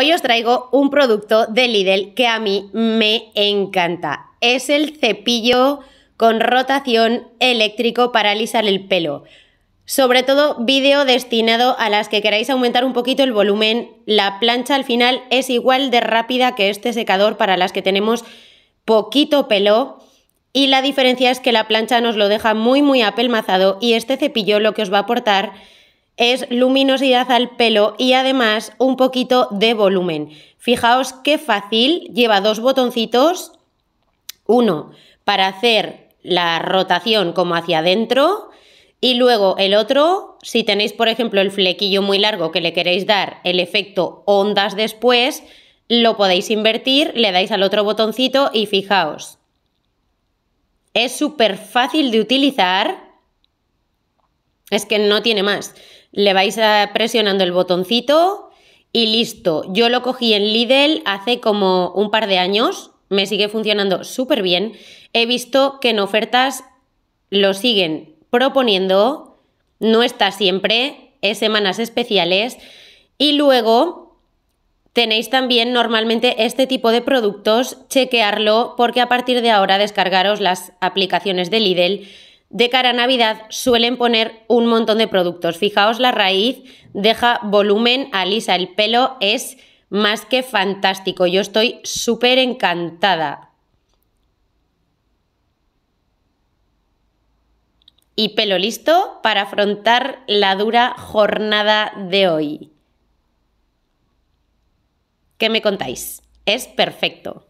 Hoy os traigo un producto de Lidl que a mí me encanta. Es el cepillo con rotación eléctrico para alisar el pelo. Sobre todo vídeo destinado a las que queráis aumentar un poquito el volumen. La plancha al final es igual de rápida que este secador para las que tenemos poquito pelo. Y la diferencia es que la plancha nos lo deja muy muy apelmazado y este cepillo lo que os va a aportar es luminosidad al pelo y además un poquito de volumen. Fijaos qué fácil, lleva dos botoncitos, uno para hacer la rotación como hacia adentro y luego el otro, si tenéis por ejemplo el flequillo muy largo que le queréis dar el efecto ondas después, lo podéis invertir, le dais al otro botoncito y fijaos. Es súper fácil de utilizar es que no tiene más. Le vais a presionando el botoncito y listo. Yo lo cogí en Lidl hace como un par de años. Me sigue funcionando súper bien. He visto que en ofertas lo siguen proponiendo. No está siempre. Es semanas especiales. Y luego tenéis también normalmente este tipo de productos. Chequearlo porque a partir de ahora descargaros las aplicaciones de Lidl de cara a Navidad suelen poner un montón de productos. Fijaos, la raíz deja volumen a lisa, el pelo es más que fantástico, yo estoy súper encantada. Y pelo listo para afrontar la dura jornada de hoy. ¿Qué me contáis? Es perfecto.